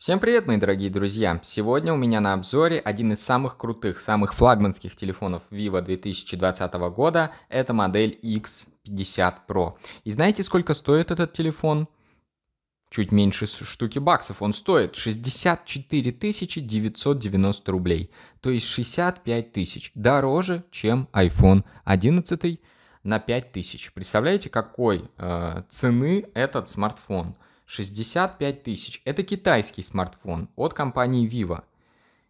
Всем привет, мои дорогие друзья! Сегодня у меня на обзоре один из самых крутых, самых флагманских телефонов Vivo 2020 года. Это модель X50 Pro. И знаете, сколько стоит этот телефон? Чуть меньше штуки баксов. Он стоит 64 990 рублей, то есть 65 тысяч. Дороже, чем iPhone 11 на 5 тысяч. Представляете, какой э, цены этот смартфон? 65 тысяч. Это китайский смартфон от компании Vivo.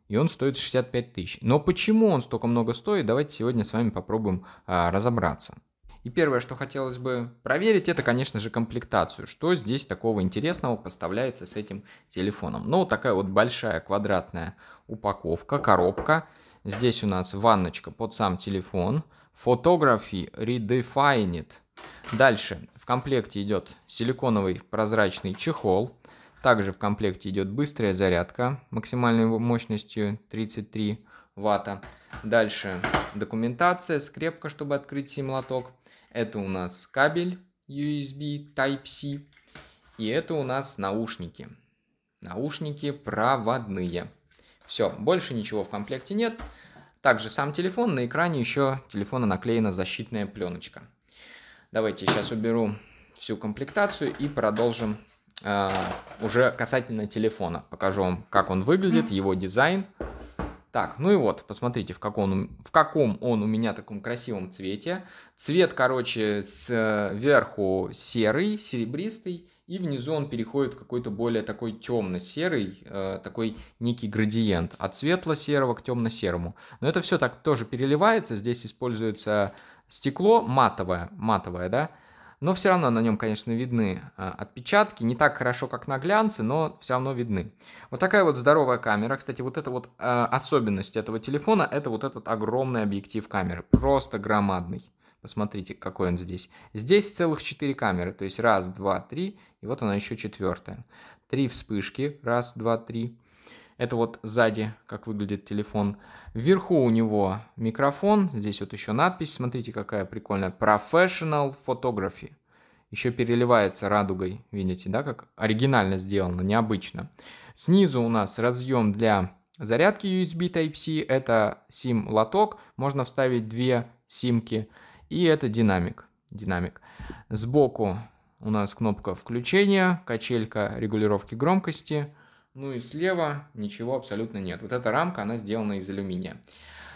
И он стоит 65 тысяч. Но почему он столько много стоит, давайте сегодня с вами попробуем а, разобраться. И первое, что хотелось бы проверить, это, конечно же, комплектацию. Что здесь такого интересного поставляется с этим телефоном? Ну, вот такая вот большая квадратная упаковка, коробка. Здесь у нас ванночка под сам телефон. Photography Redefined. Дальше комплекте идет силиконовый прозрачный чехол. Также в комплекте идет быстрая зарядка максимальной мощностью 33 ватта. Дальше документация, скрепка, чтобы открыть сим-лоток. Это у нас кабель USB Type-C. И это у нас наушники. Наушники проводные. Все, больше ничего в комплекте нет. Также сам телефон, на экране еще телефона наклеена защитная пленочка. Давайте сейчас уберу всю комплектацию и продолжим э, уже касательно телефона. Покажу вам, как он выглядит, его дизайн. Так, ну и вот, посмотрите, в каком, он, в каком он у меня таком красивом цвете. Цвет, короче, сверху серый, серебристый, и внизу он переходит в какой-то более такой темно-серый, э, такой некий градиент, от светло-серого к темно-серому. Но это все так тоже переливается, здесь используется Стекло матовое, матовое, да, но все равно на нем, конечно, видны а, отпечатки, не так хорошо, как на глянце, но все равно видны. Вот такая вот здоровая камера, кстати, вот эта вот а, особенность этого телефона, это вот этот огромный объектив камеры, просто громадный. Посмотрите, какой он здесь. Здесь целых 4 камеры, то есть раз, два, три, и вот она еще четвертая. Три вспышки, раз, два, три. Это вот сзади, как выглядит телефон. Вверху у него микрофон, здесь вот еще надпись, смотрите, какая прикольная, Professional Photography. Еще переливается радугой, видите, да, как оригинально сделано, необычно. Снизу у нас разъем для зарядки USB Type-C, это SIM-лоток, можно вставить две симки, и это динамик. динамик. Сбоку у нас кнопка включения, качелька регулировки громкости – ну и слева ничего абсолютно нет. Вот эта рамка, она сделана из алюминия.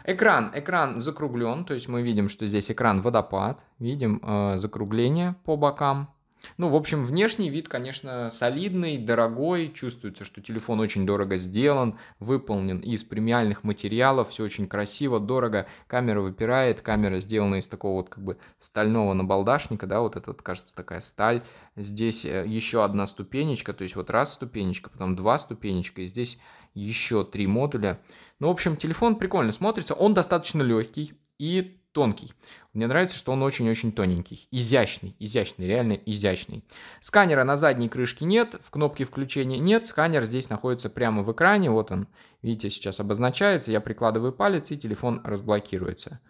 Экран, экран закруглен, то есть мы видим, что здесь экран водопад, видим э, закругление по бокам, ну, в общем, внешний вид, конечно, солидный, дорогой. Чувствуется, что телефон очень дорого сделан, выполнен из премиальных материалов. Все очень красиво, дорого. Камера выпирает. Камера сделана из такого вот как бы стального набалдашника, да, вот это, вот, кажется, такая сталь. Здесь э, еще одна ступенечка, то есть вот раз ступенечка, потом два ступенечка, и здесь еще три модуля. Ну, в общем, телефон прикольно смотрится. Он достаточно легкий и тонкий. Мне нравится, что он очень-очень тоненький. Изящный, изящный, реально изящный. Сканера на задней крышке нет, в кнопке включения нет. Сканер здесь находится прямо в экране. Вот он, видите, сейчас обозначается. Я прикладываю палец, и телефон разблокируется.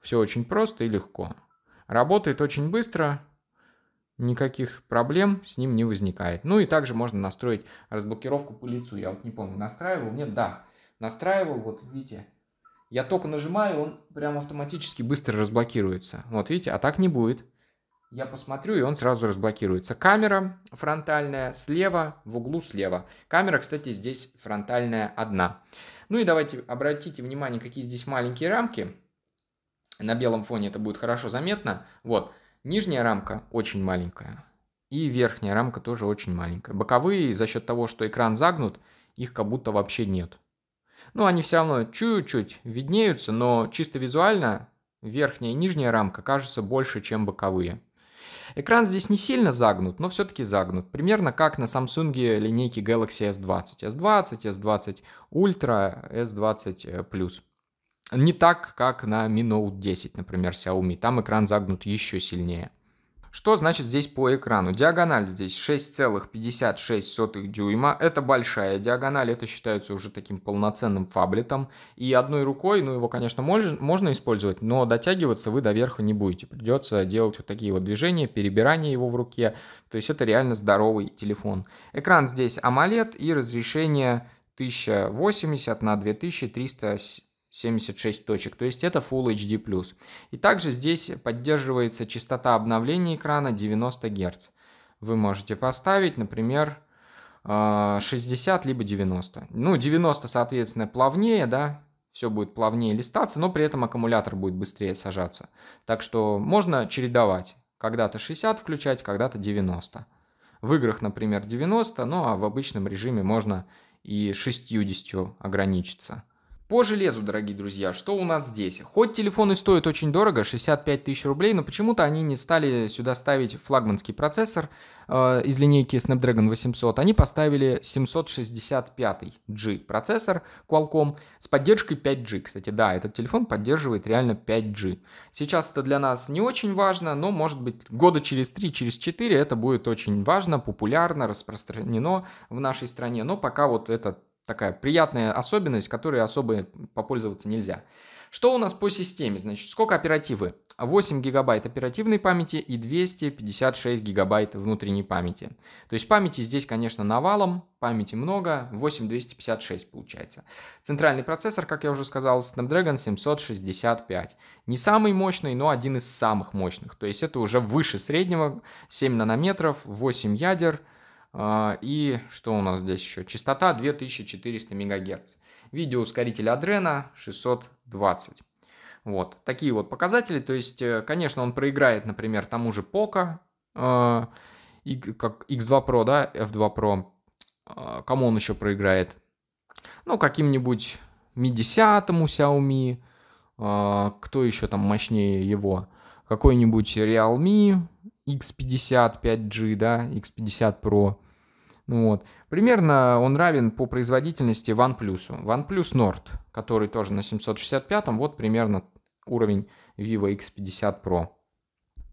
Все очень просто и легко. Работает очень быстро, никаких проблем с ним не возникает. Ну и также можно настроить разблокировку по лицу. Я вот не помню, настраивал, нет, да, настраивал, вот видите, я только нажимаю, он прям автоматически быстро разблокируется. Вот видите, а так не будет. Я посмотрю, и он сразу разблокируется. Камера фронтальная слева, в углу слева. Камера, кстати, здесь фронтальная одна. Ну и давайте обратите внимание, какие здесь маленькие рамки. На белом фоне это будет хорошо заметно. Вот, нижняя рамка очень маленькая. И верхняя рамка тоже очень маленькая. Боковые, за счет того, что экран загнут, их как будто вообще нет. Ну, они все равно чуть-чуть виднеются, но чисто визуально верхняя и нижняя рамка кажутся больше, чем боковые. Экран здесь не сильно загнут, но все-таки загнут. Примерно как на Samsung линейки Galaxy S20. S20, S20 Ultra, S20 Plus. Не так, как на Mi Note 10, например, Xiaomi. Там экран загнут еще сильнее. Что значит здесь по экрану? Диагональ здесь 6,56 дюйма. Это большая диагональ, это считается уже таким полноценным фаблетом. И одной рукой, ну его, конечно, можно, можно использовать, но дотягиваться вы до верха не будете. Придется делать вот такие вот движения, перебирание его в руке. То есть это реально здоровый телефон. Экран здесь AMOLED и разрешение 1080 на 2300 76 точек, то есть это Full HD+. И также здесь поддерживается частота обновления экрана 90 Гц. Вы можете поставить, например, 60 э, либо 90. Ну, 90, соответственно, плавнее, да, все будет плавнее листаться, но при этом аккумулятор будет быстрее сажаться. Так что можно чередовать. Когда-то 60 включать, когда-то 90. В играх, например, 90, ну а в обычном режиме можно и 60 ограничиться. По железу, дорогие друзья, что у нас здесь? Хоть телефоны стоят очень дорого, 65 тысяч рублей, но почему-то они не стали сюда ставить флагманский процессор э, из линейки Snapdragon 800. Они поставили 765G процессор Qualcomm с поддержкой 5G. Кстати, да, этот телефон поддерживает реально 5G. Сейчас это для нас не очень важно, но может быть года через 3, через 4 это будет очень важно, популярно, распространено в нашей стране. Но пока вот этот такая приятная особенность, которой особо попользоваться нельзя. Что у нас по системе? Значит, сколько оперативы? 8 гигабайт оперативной памяти и 256 гигабайт внутренней памяти. То есть памяти здесь, конечно, навалом, памяти много, 8256 получается. Центральный процессор, как я уже сказал, Snapdragon 765. Не самый мощный, но один из самых мощных. То есть это уже выше среднего, 7 нанометров, 8 ядер, а, и что у нас здесь еще? Частота 2400 МГц. Видеоускоритель Adreno 620. Вот, такие вот показатели. То есть, э, конечно, он проиграет, например, тому же Poco, а, как X2 Pro, да, F2 Pro. А, кому он еще проиграет? Ну, каким-нибудь Mi 10 Xiaomi, кто еще там мощнее его? Какой-нибудь Realme X50 5G, да, X50 Pro. Ну вот. Примерно он равен по производительности OnePlus. OnePlus Nord, который тоже на 765, вот примерно уровень Vivo X50 Pro.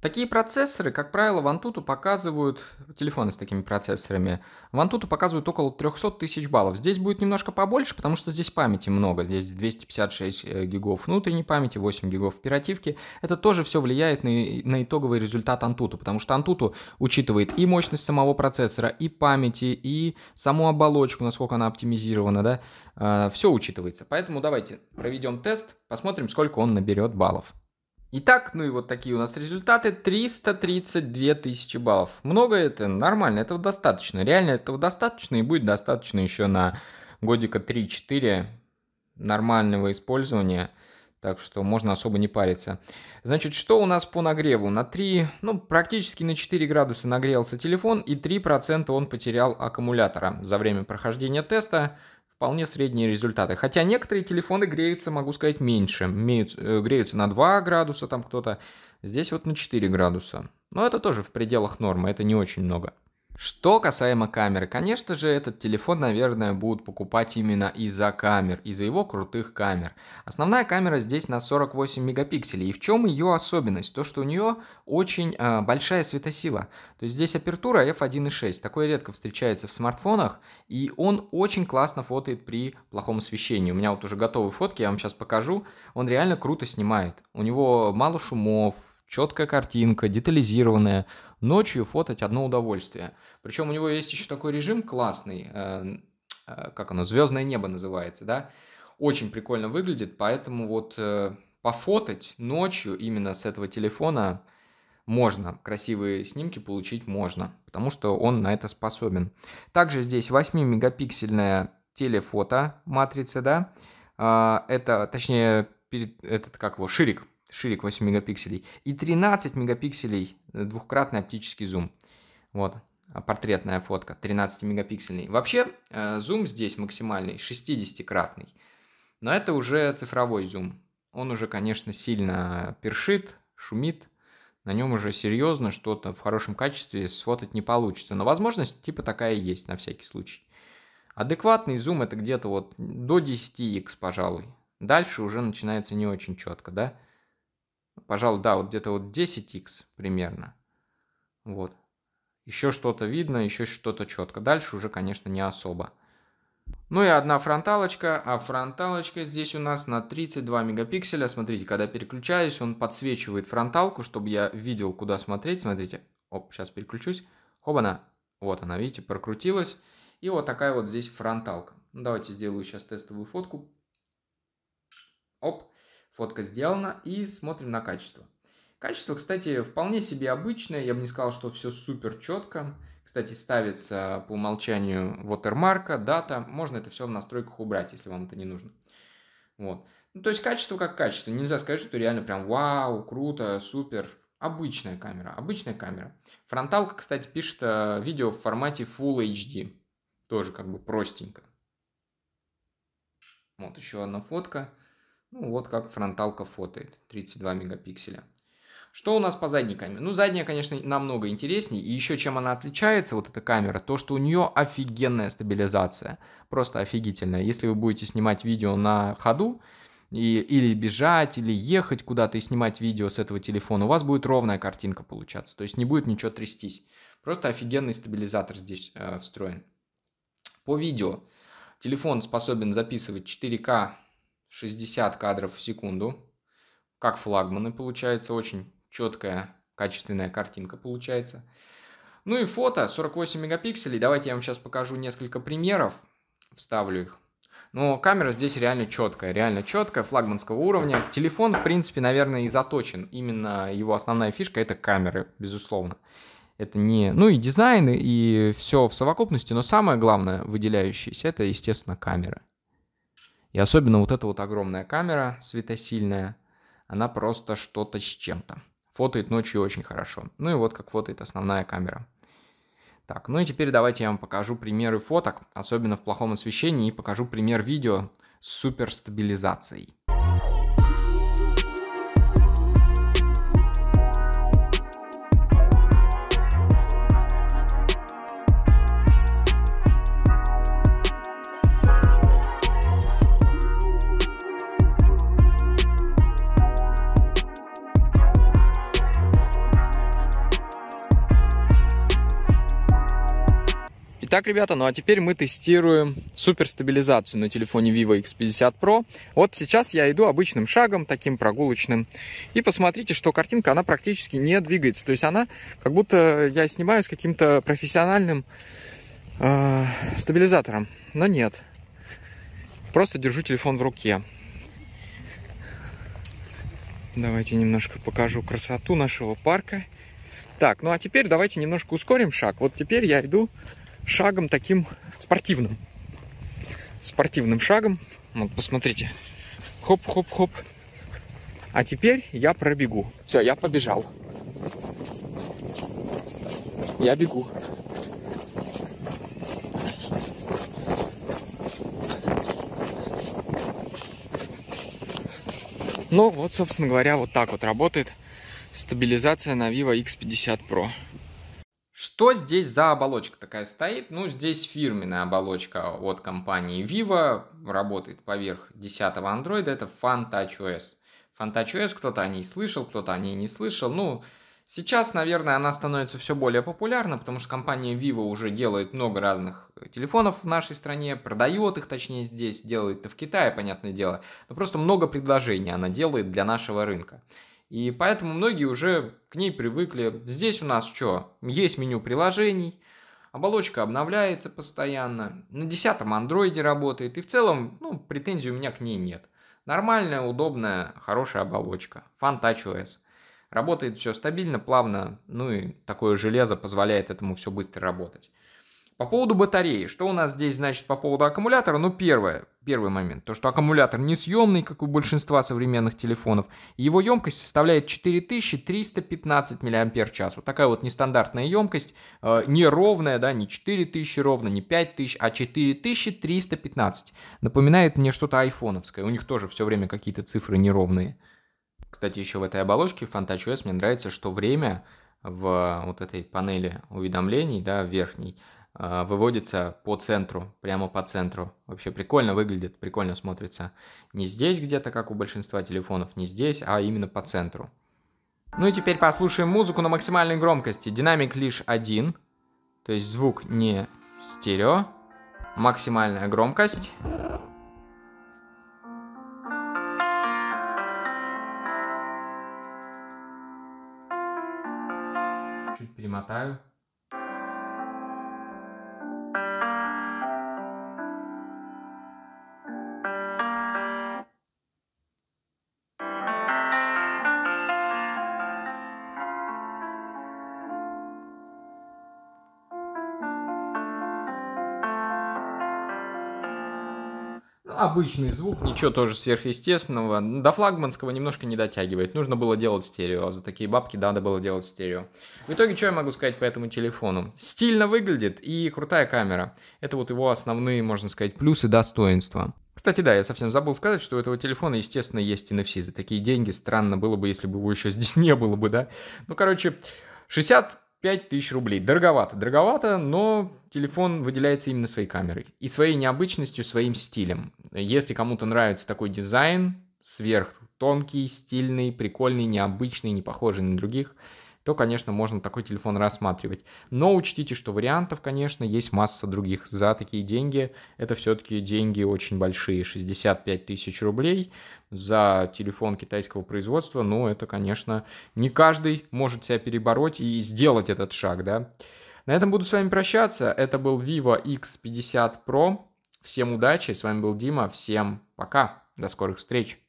Такие процессоры, как правило, в Вантуту показывают, телефоны с такими процессорами, В Вантуту показывают около 300 тысяч баллов. Здесь будет немножко побольше, потому что здесь памяти много. Здесь 256 э, гигов внутренней памяти, 8 гигов оперативки. Это тоже все влияет на, на итоговый результат Антуту, потому что Антуту учитывает и мощность самого процессора, и памяти, и саму оболочку, насколько она оптимизирована, да. Э, все учитывается. Поэтому давайте проведем тест, посмотрим, сколько он наберет баллов. Итак, ну и вот такие у нас результаты. 332 тысячи баллов. Много это? Нормально, этого достаточно. Реально этого достаточно и будет достаточно еще на годика 3-4 нормального использования. Так что можно особо не париться. Значит, что у нас по нагреву? На 3, ну, практически на 4 градуса нагрелся телефон и 3% он потерял аккумулятора за время прохождения теста вполне средние результаты. Хотя некоторые телефоны греются, могу сказать, меньше. Имеют, э, греются на 2 градуса там кто-то, здесь вот на 4 градуса. Но это тоже в пределах нормы, это не очень много. Что касаемо камеры, конечно же, этот телефон, наверное, будут покупать именно из-за камер, из-за его крутых камер. Основная камера здесь на 48 мегапикселей. И в чем ее особенность? То, что у нее очень э, большая светосила. То есть здесь апертура f1.6. Такое редко встречается в смартфонах, и он очень классно фотоет при плохом освещении. У меня вот уже готовые фотки, я вам сейчас покажу. Он реально круто снимает. У него мало шумов, четкая картинка, детализированная. Ночью фототь одно удовольствие. Причем у него есть еще такой режим классный, э, э, как оно, звездное небо называется, да. Очень прикольно выглядит, поэтому вот э, пофотать ночью именно с этого телефона можно, красивые снимки получить можно, потому что он на это способен. Также здесь 8-мегапиксельная телефото матрица, да, а, это, точнее, перед, этот, как его, ширик, ширик 8 мегапикселей, и 13 мегапикселей Э, двухкратный оптический зум. Вот, а портретная фотка, 13-мегапиксельный. Вообще, э, зум здесь максимальный, 60-кратный. Но это уже цифровой зум. Он уже, конечно, сильно першит, шумит. На нем уже серьезно что-то в хорошем качестве сфотать не получится. Но возможность типа такая есть на всякий случай. Адекватный зум это где-то вот до 10x, пожалуй. Дальше уже начинается не очень четко, да? Пожалуй, да, вот где-то вот 10x примерно. Вот. Еще что-то видно, еще что-то четко. Дальше уже, конечно, не особо. Ну и одна фронталочка, а фронталочка здесь у нас на 32 мегапикселя. Смотрите, когда переключаюсь, он подсвечивает фронталку, чтобы я видел, куда смотреть. Смотрите, оп, сейчас переключусь. Хобана, вот она, видите, прокрутилась. И вот такая вот здесь фронталка. Ну, давайте сделаю сейчас тестовую фотку. Оп. Фотка сделана и смотрим на качество. Качество, кстати, вполне себе обычное. Я бы не сказал, что все супер четко. Кстати, ставится по умолчанию watermark, дата. Можно это все в настройках убрать, если вам это не нужно. Вот. Ну, то есть качество как качество. Нельзя сказать, что реально прям вау, круто, супер. Обычная камера, обычная камера. Фронталка, кстати, пишет э, видео в формате Full HD. Тоже как бы простенько. Вот еще одна фотка. Ну, вот как фронталка фотоет, 32 мегапикселя. Что у нас по задней камере? Ну, задняя, конечно, намного интереснее. И еще чем она отличается, вот эта камера, то, что у нее офигенная стабилизация. Просто офигительная. Если вы будете снимать видео на ходу, и, или бежать, или ехать куда-то и снимать видео с этого телефона, у вас будет ровная картинка получаться. То есть не будет ничего трястись. Просто офигенный стабилизатор здесь э, встроен. По видео. Телефон способен записывать 4К 60 кадров в секунду, как флагманы получается, очень четкая, качественная картинка получается. Ну и фото 48 мегапикселей, давайте я вам сейчас покажу несколько примеров, вставлю их. Но камера здесь реально четкая, реально четкая, флагманского уровня. Телефон, в принципе, наверное, и заточен. Именно его основная фишка — это камеры, безусловно. Это не... Ну и дизайн, и все в совокупности, но самое главное выделяющееся — это, естественно, камера. И особенно вот эта вот огромная камера светосильная, она просто что-то с чем-то. Фотоет ночью очень хорошо. Ну и вот как фотоет основная камера. Так, ну и теперь давайте я вам покажу примеры фоток, особенно в плохом освещении, и покажу пример видео с суперстабилизацией. Итак, ребята, ну а теперь мы тестируем суперстабилизацию на телефоне Vivo X50 Pro. Вот сейчас я иду обычным шагом, таким прогулочным. И посмотрите, что картинка, она практически не двигается. То есть она, как будто я снимаю с каким-то профессиональным э, стабилизатором. Но нет. Просто держу телефон в руке. Давайте немножко покажу красоту нашего парка. Так, ну а теперь давайте немножко ускорим шаг. Вот теперь я иду шагом таким спортивным. Спортивным шагом. Вот, посмотрите. Хоп-хоп-хоп. А теперь я пробегу. Все, я побежал. Я бегу. Ну вот, собственно говоря, вот так вот работает стабилизация на Vivo X50 Pro. Что здесь за оболочка такая стоит? Ну, здесь фирменная оболочка от компании Vivo, работает поверх 10 Android, это FunTouch OS. FunTouch OS кто-то о ней слышал, кто-то о ней не слышал. Ну, сейчас, наверное, она становится все более популярна, потому что компания Vivo уже делает много разных телефонов в нашей стране, продает их, точнее, здесь, делает это в Китае, понятное дело. Но просто много предложений она делает для нашего рынка. И поэтому многие уже к ней привыкли. Здесь у нас что? Есть меню приложений, оболочка обновляется постоянно, на десятом андроиде работает, и в целом ну, претензий у меня к ней нет. Нормальная, удобная, хорошая оболочка. Fantouch OS. Работает все стабильно, плавно, ну и такое железо позволяет этому все быстро работать. По поводу батареи, что у нас здесь значит по поводу аккумулятора? Ну, первое, первый момент, то, что аккумулятор несъемный, как у большинства современных телефонов. Его емкость составляет 4315 мАч. Вот такая вот нестандартная емкость, э, не ровная, да, не 4000 ровно, не 5000, а 4315. Напоминает мне что-то айфоновское, у них тоже все время какие-то цифры неровные. Кстати, еще в этой оболочке FantachOS мне нравится, что время в вот этой панели уведомлений, да, верхней, а, выводится по центру, прямо по центру. Вообще прикольно выглядит, прикольно смотрится. Не здесь где-то, как у большинства телефонов, не здесь, а именно по центру. Ну и теперь послушаем музыку на максимальной громкости. Динамик лишь один, то есть звук не стерео. Максимальная громкость. Чуть перемотаю. обычный звук, ничего тоже сверхъестественного. До флагманского немножко не дотягивает. Нужно было делать стерео, за такие бабки надо было делать стерео. В итоге, что я могу сказать по этому телефону? Стильно выглядит и крутая камера. Это вот его основные, можно сказать, плюсы достоинства. Кстати, да, я совсем забыл сказать, что у этого телефона, естественно, есть NFC. За такие деньги странно было бы, если бы его еще здесь не было бы, да? Ну, короче, 60 5000 рублей. Дороговато, дороговато, но телефон выделяется именно своей камерой и своей необычностью, своим стилем. Если кому-то нравится такой дизайн, сверх тонкий, стильный, прикольный, необычный, не похожий на других – то, конечно, можно такой телефон рассматривать. Но учтите, что вариантов, конечно, есть масса других. За такие деньги, это все-таки деньги очень большие, 65 тысяч рублей за телефон китайского производства, ну, это, конечно, не каждый может себя перебороть и сделать этот шаг, да. На этом буду с вами прощаться. Это был Vivo X50 Pro. Всем удачи, с вами был Дима, всем пока, до скорых встреч.